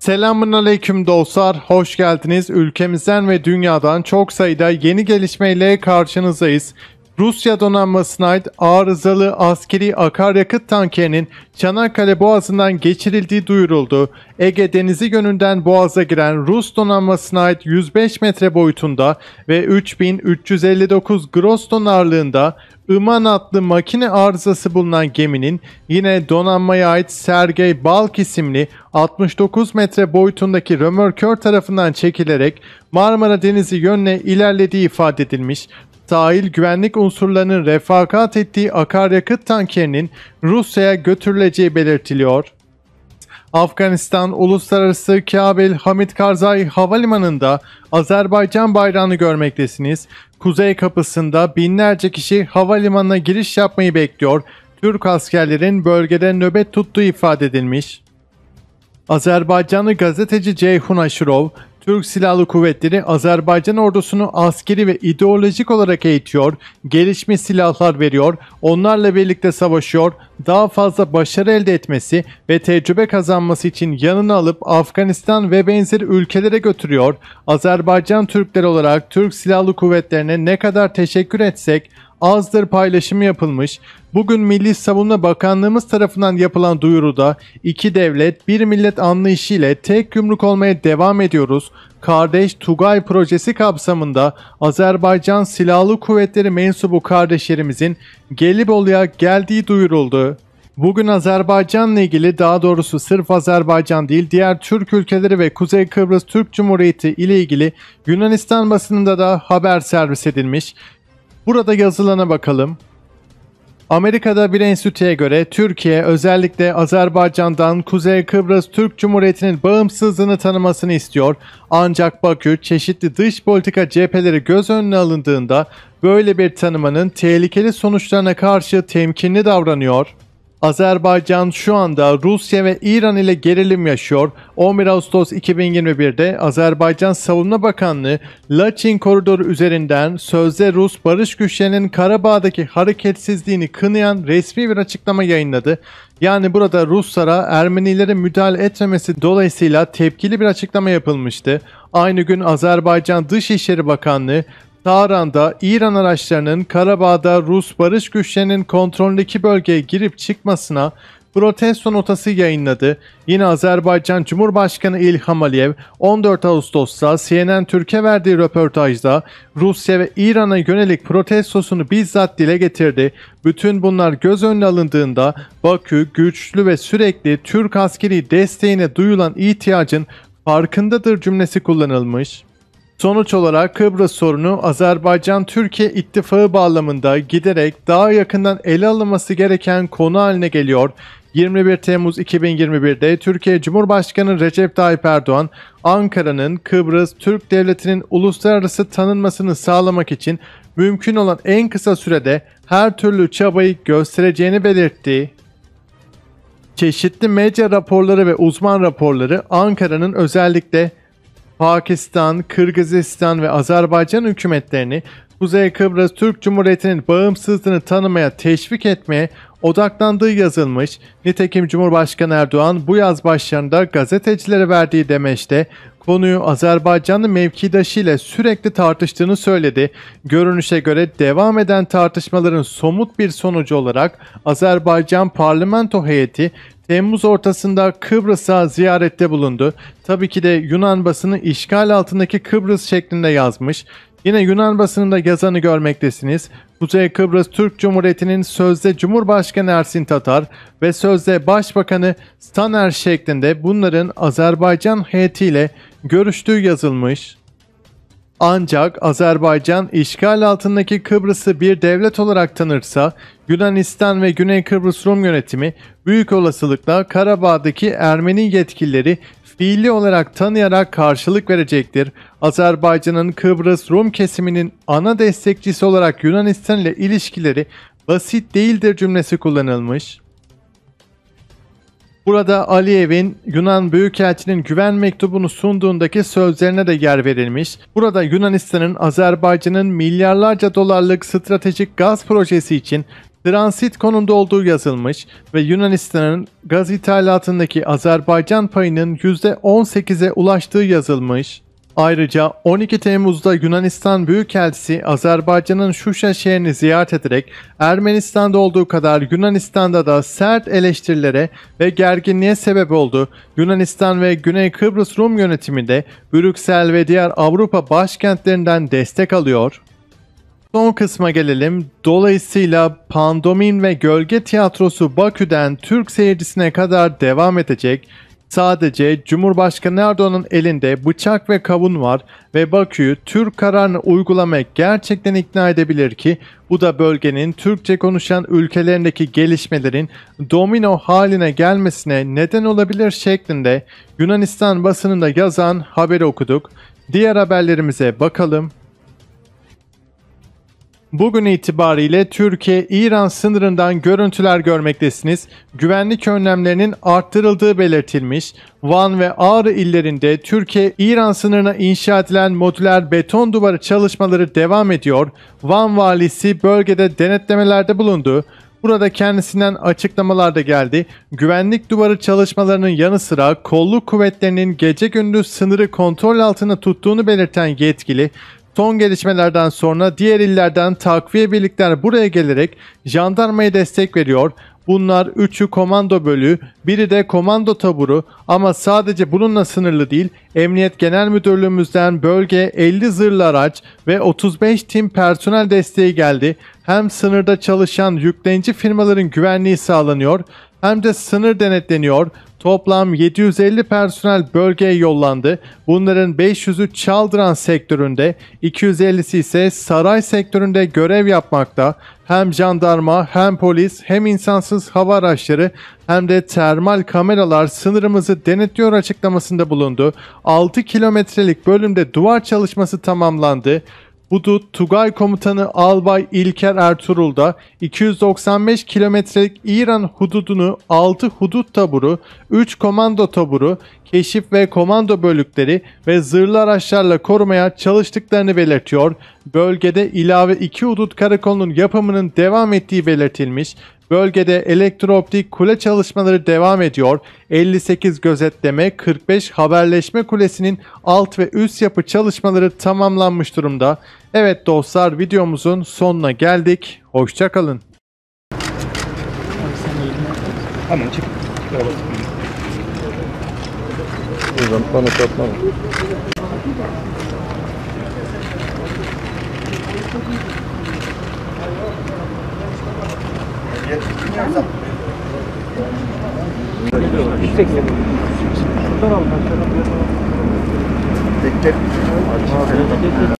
Selamun Aleyküm dostlar, hoş geldiniz. Ülkemizden ve dünyadan çok sayıda yeni gelişmeyle karşınızdayız. Rusya donanmasına ait arızalı askeri akaryakıt tankerinin Çanakkale Boğazı'ndan geçirildiği duyuruldu. Ege Denizi yönünden boğaza giren Rus donanmasına ait 105 metre boyutunda ve 3359 gross ton ağırlığında Iman adlı makine arızası bulunan geminin yine donanmaya ait Sergey Balk isimli 69 metre boyutundaki römörkör tarafından çekilerek Marmara Denizi yönüne ilerlediği ifade edilmiş sahil güvenlik unsurlarının refakat ettiği akaryakıt tankerinin Rusya'ya götürüleceği belirtiliyor. Afganistan Uluslararası Kabil Hamid Karzai Havalimanı'nda Azerbaycan bayrağını görmektesiniz. Kuzey kapısında binlerce kişi havalimanına giriş yapmayı bekliyor. Türk askerlerin bölgede nöbet tuttuğu ifade edilmiş. Azerbaycanlı gazeteci Ceyhun Aşurov, Türk Silahlı Kuvvetleri Azerbaycan ordusunu askeri ve ideolojik olarak eğitiyor, gelişmiş silahlar veriyor, onlarla birlikte savaşıyor, daha fazla başarı elde etmesi ve tecrübe kazanması için yanına alıp Afganistan ve benzeri ülkelere götürüyor. Azerbaycan Türkleri olarak Türk Silahlı Kuvvetlerine ne kadar teşekkür etsek azdır paylaşımı yapılmış. Bugün Milli Savunma Bakanlığımız tarafından yapılan duyuruda iki devlet bir millet anlayışı ile tek yumruk olmaya devam ediyoruz. Kardeş Tugay projesi kapsamında Azerbaycan Silahlı Kuvvetleri mensubu kardeşlerimizin Gelibolu'ya geldiği duyuruldu. Bugün Azerbaycan'la ilgili daha doğrusu sırf Azerbaycan değil diğer Türk ülkeleri ve Kuzey Kıbrıs Türk Cumhuriyeti ile ilgili Yunanistan basınında da haber servis edilmiş. Burada yazılana bakalım. Amerika'da bir enstitüye göre Türkiye özellikle Azerbaycan'dan Kuzey Kıbrıs Türk Cumhuriyeti'nin bağımsızlığını tanımasını istiyor. Ancak Bakü çeşitli dış politika cepheleri göz önüne alındığında böyle bir tanımanın tehlikeli sonuçlarına karşı temkinli davranıyor. Azerbaycan şu anda Rusya ve İran ile gerilim yaşıyor. 11 Ağustos 2021'de Azerbaycan Savunma Bakanlığı Laçin koridoru üzerinden sözde Rus barış güçlerinin Karabağ'daki hareketsizliğini kınayan resmi bir açıklama yayınladı. Yani burada Ruslara Ermenilere müdahale etmemesi dolayısıyla tepkili bir açıklama yapılmıştı. Aynı gün Azerbaycan Dışişleri Bakanlığı Tahran'da İran araçlarının Karabağ'da Rus barış güçlerinin kontrolündeki bölgeye girip çıkmasına protesto notası yayınladı. Yine Azerbaycan Cumhurbaşkanı İlham Aliyev 14 Ağustos'ta CNN Türkiye verdiği röportajda Rusya ve İran'a yönelik protestosunu bizzat dile getirdi. Bütün bunlar göz önüne alındığında Bakü güçlü ve sürekli Türk askeri desteğine duyulan ihtiyacın farkındadır cümlesi kullanılmış. Sonuç olarak Kıbrıs sorunu Azerbaycan-Türkiye ittifakı bağlamında giderek daha yakından ele alınması gereken konu haline geliyor. 21 Temmuz 2021'de Türkiye Cumhurbaşkanı Recep Tayyip Erdoğan, Ankara'nın Kıbrıs Türk Devleti'nin uluslararası tanınmasını sağlamak için mümkün olan en kısa sürede her türlü çabayı göstereceğini belirtti. Çeşitli medya raporları ve uzman raporları Ankara'nın özellikle Pakistan, Kırgızistan ve Azerbaycan hükümetlerini Kuzey Kıbrıs Türk Cumhuriyeti'nin bağımsızlığını tanımaya teşvik etmeye odaklandığı yazılmış. Nitekim Cumhurbaşkanı Erdoğan bu yaz başlarında gazetecilere verdiği demeçte konuyu Azerbaycanlı mevkidaşı ile sürekli tartıştığını söyledi. Görünüşe göre devam eden tartışmaların somut bir sonucu olarak Azerbaycan parlamento heyeti Temmuz ortasında Kıbrıs'a ziyarette bulundu. Tabii ki de Yunan basını işgal altındaki Kıbrıs şeklinde yazmış. Yine Yunan basınında yazanı görmektesiniz. Kuzey Kıbrıs Türk Cumhuriyeti'nin sözde Cumhurbaşkanı Ersin Tatar ve sözde Başbakanı Staner şeklinde bunların Azerbaycan heyetiyle görüştüğü yazılmış. Ancak Azerbaycan işgal altındaki Kıbrıs'ı bir devlet olarak tanırsa Yunanistan ve Güney Kıbrıs Rum yönetimi büyük olasılıkla Karabağ'daki Ermeni yetkilileri fiili olarak tanıyarak karşılık verecektir. Azerbaycan'ın Kıbrıs Rum kesiminin ana destekçisi olarak Yunanistan ile ilişkileri basit değildir cümlesi kullanılmış. Burada Aliyev'in Yunan Büyükelçinin güven mektubunu sunduğundaki sözlerine de yer verilmiş. Burada Yunanistan'ın Azerbaycan'ın milyarlarca dolarlık stratejik gaz projesi için transit konumda olduğu yazılmış ve Yunanistan'ın gaz ithalatındaki Azerbaycan payının %18'e ulaştığı yazılmış. Ayrıca 12 Temmuz'da Yunanistan Büyükelçisi Azerbaycan'ın Şuşa şehrini ziyaret ederek Ermenistan'da olduğu kadar Yunanistan'da da sert eleştirilere ve gerginliğe sebep oldu. Yunanistan ve Güney Kıbrıs Rum yönetiminde Brüksel ve diğer Avrupa başkentlerinden destek alıyor. Son kısma gelelim. Dolayısıyla pandomin ve gölge tiyatrosu Bakü'den Türk seyircisine kadar devam edecek. Sadece Cumhurbaşkanı Erdoğan'ın elinde bıçak ve kavun var ve Bakü'yü Türk kararını uygulamaya gerçekten ikna edebilir ki bu da bölgenin Türkçe konuşan ülkelerindeki gelişmelerin domino haline gelmesine neden olabilir şeklinde Yunanistan basınında yazan haberi okuduk. Diğer haberlerimize bakalım. Bugün itibariyle Türkiye-İran sınırından görüntüler görmektesiniz. Güvenlik önlemlerinin arttırıldığı belirtilmiş. Van ve Ağrı illerinde Türkiye-İran sınırına inşa edilen modüler beton duvarı çalışmaları devam ediyor. Van valisi bölgede denetlemelerde bulundu. Burada kendisinden açıklamalar da geldi. Güvenlik duvarı çalışmalarının yanı sıra kolluk kuvvetlerinin gece gündüz sınırı kontrol altına tuttuğunu belirten yetkili Son gelişmelerden sonra diğer illerden takviye birlikler buraya gelerek jandarmaya destek veriyor. Bunlar üçü komando bölüğü, biri de komando taburu ama sadece bununla sınırlı değil. Emniyet Genel Müdürlüğümüzden bölge 50 zırhlı araç ve 35 tim personel desteği geldi. Hem sınırda çalışan yüklenici firmaların güvenliği sağlanıyor hem de sınır denetleniyor. Toplam 750 personel bölgeye yollandı. Bunların 500'ü Çaldıran sektöründe, 250'si ise saray sektöründe görev yapmakta. Hem jandarma, hem polis, hem insansız hava araçları hem de termal kameralar sınırımızı denetliyor açıklamasında bulundu. 6 kilometrelik bölümde duvar çalışması tamamlandı. Budu Tugay Komutanı Albay İlker Ertuğrul da 295 kilometrelik İran hududunu 6 hudut taburu, 3 komando taburu, keşif ve komando bölükleri ve zırhlı araçlarla korumaya çalıştıklarını belirtiyor. Bölgede ilave 2 hudut karakolunun yapımının devam ettiği belirtilmiş Bölgede elektrooptik kule çalışmaları devam ediyor. 58 gözetleme, 45 haberleşme kulesinin alt ve üst yapı çalışmaları tamamlanmış durumda. Evet dostlar videomuzun sonuna geldik. Hoşçakalın. Hemen çık. Buradan bana çarpma. Thank you. 180. Şuradan al. Bekler.